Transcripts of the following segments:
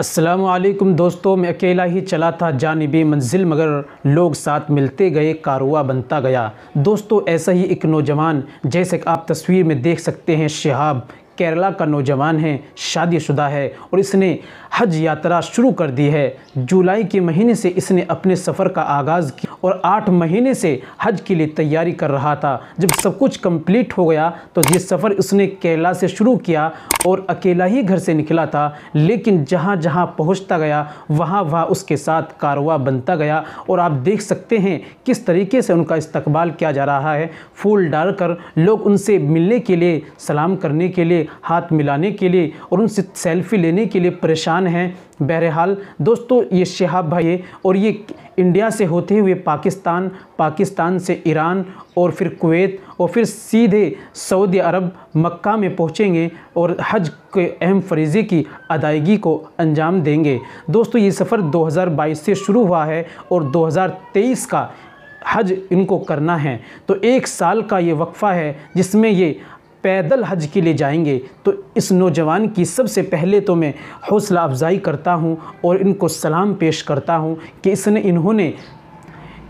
असलम दोस्तों मैं अकेला ही चला था जानबी मंजिल मगर लोग साथ मिलते गए कारवा बनता गया दोस्तों ऐसा ही एक नौजवान जैसे कि आप तस्वीर में देख सकते हैं शहाब केरला का नौजवान है शादीशुदा है और इसने हज यात्रा शुरू कर दी है जुलाई के महीने से इसने अपने सफ़र का आगाज़ किया और आठ महीने से हज के लिए तैयारी कर रहा था जब सब कुछ कंप्लीट हो गया तो ये सफ़र उसने केला से शुरू किया और अकेला ही घर से निकला था लेकिन जहाँ जहाँ पहुँचता गया वहाँ वहाँ उसके साथ कारवा बनता गया और आप देख सकते हैं किस तरीके से उनका इस्तकबाल किया जा रहा है फूल डालकर लोग उनसे मिलने के लिए सलाम करने के लिए हाथ मिलाने के लिए और उनसे सेल्फ़ी लेने के लिए परेशान हैं बहरहाल दोस्तों ये शहाब भाई और ये इंडिया से होते हुए पाकिस्तान पाकिस्तान से ईरान और फिर कुवैत और फिर सीधे सऊदी अरब मक्का में पहुँचेंगे और हज के अहम फरीज़े की अदायगी को अंजाम देंगे दोस्तों ये सफ़र 2022 से शुरू हुआ है और 2023 का हज इनको करना है तो एक साल का ये वक्फ़ा है जिसमें ये पैदल हज के लिए जाएंगे तो इस नौजवान की सबसे पहले तो मैं हौसला अफजाई करता हूँ और इनको सलाम पेश करता हूँ कि इसने इन्होंने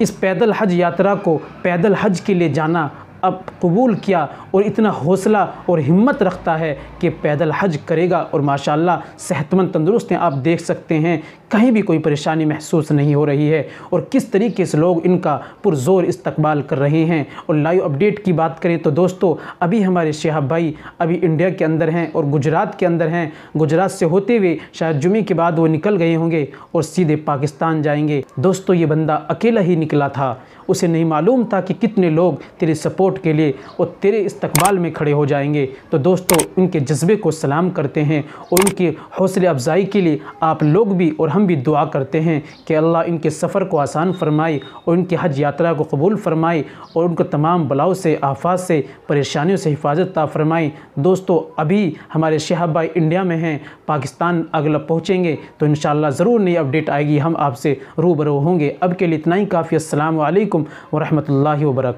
इस पैदल हज यात्रा को पैदल हज के लिए जाना अब कबूल किया और इतना हौसला और हिम्मत रखता है कि पैदल हज करेगा और माशाल्लाह सेहतमंद तंदुरुस्त हैं आप देख सकते हैं कहीं भी कोई परेशानी महसूस नहीं हो रही है और किस तरीके से लोग इनका पुरजोर इस्तकबाल कर रहे हैं और लाइव अपडेट की बात करें तो दोस्तों अभी हमारे शहाब भाई अभी इंडिया के अंदर हैं और गुजरात के अंदर हैं गुजरात से होते हुए शायद जुमे के बाद वो निकल गए होंगे और सीधे पाकिस्तान जाएंगे दोस्तों ये बंदा अकेला ही निकला था उसे नहीं मालूम था कि कितने लोग तेरे सपोर्ट सपोर्ट के लिए वो तेरे इस्तकबाल में खड़े हो जाएंगे तो दोस्तों उनके जज्बे को सलाम करते हैं और उनकी हौसले अफजाई के लिए आप लोग भी और हम भी दुआ करते हैं कि अल्लाह इनके सफ़र को आसान फरमाए और उनकी हज यात्रा को कबूल फरमाए और उनको तमाम बलाओं से आफात से परेशानियों से हिफाजत ता फरमाए दोस्तों अभी हमारे शहबाई भाई इंडिया में हैं पाकिस्तान अगला पहुँचेंगे तो इन ज़रूर नई अपडेट आएगी हम आपसे रूबरू होंगे अब के लिए इतना ही काफ़ी असल वरहमल वर्का